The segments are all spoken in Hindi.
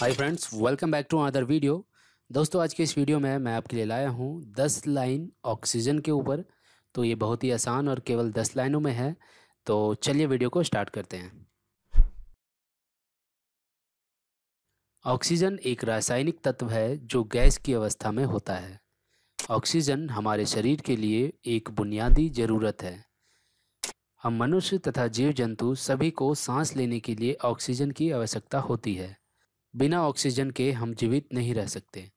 hi friends welcome back to other video दोस्तों आज के इस वीडियो में मैं आपके लिए लाया हूँ दस लाइन ऑक्सीजन के ऊपर तो ये बहुत ही आसान और केवल दस लाइनों में है तो चलिए वीडियो को स्टार्ट करते हैं ऑक्सीजन एक रासायनिक तत्व है जो गैस की अवस्था में होता है ऑक्सीजन हमारे शरीर के लिए एक बुनियादी ज़रूरत है हम मनुष्य तथा जीव जंतु सभी को सांस लेने के लिए ऑक्सीजन की आवश्यकता होती है बिना ऑक्सीजन के हम जीवित नहीं रह सकते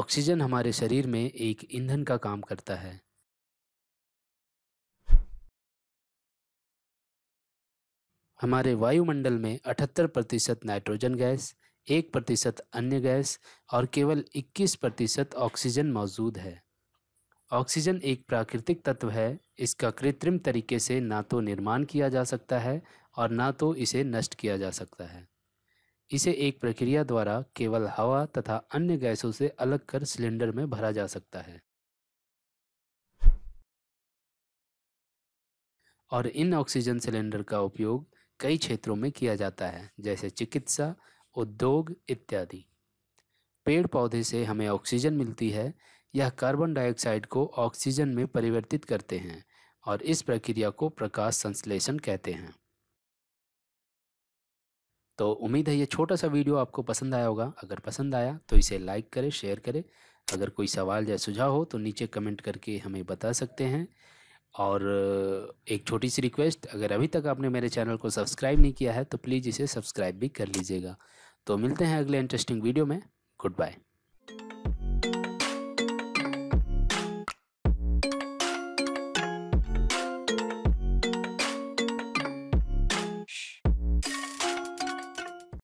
ऑक्सीजन हमारे शरीर में एक ईंधन का काम करता है हमारे वायुमंडल में 78 प्रतिशत नाइट्रोजन गैस एक प्रतिशत अन्य गैस और केवल 21 प्रतिशत ऑक्सीजन मौजूद है ऑक्सीजन एक प्राकृतिक तत्व है इसका कृत्रिम तरीके से ना तो निर्माण किया जा सकता है और ना तो इसे नष्ट किया जा सकता है इसे एक प्रक्रिया द्वारा केवल हवा तथा अन्य गैसों से अलग कर सिलेंडर में भरा जा सकता है और इन ऑक्सीजन सिलेंडर का उपयोग कई क्षेत्रों में किया जाता है जैसे चिकित्सा उद्योग इत्यादि पेड़ पौधे से हमें ऑक्सीजन मिलती है यह कार्बन डाइऑक्साइड को ऑक्सीजन में परिवर्तित करते हैं और इस प्रक्रिया को प्रकाश संश्लेषण कहते हैं तो उम्मीद है ये छोटा सा वीडियो आपको पसंद आया होगा अगर पसंद आया तो इसे लाइक करें शेयर करें अगर कोई सवाल या सुझाव हो तो नीचे कमेंट करके हमें बता सकते हैं और एक छोटी सी रिक्वेस्ट अगर अभी तक आपने मेरे चैनल को सब्सक्राइब नहीं किया है तो प्लीज़ इसे सब्सक्राइब भी कर लीजिएगा तो मिलते हैं अगले इंटरेस्टिंग वीडियो में गुड बाय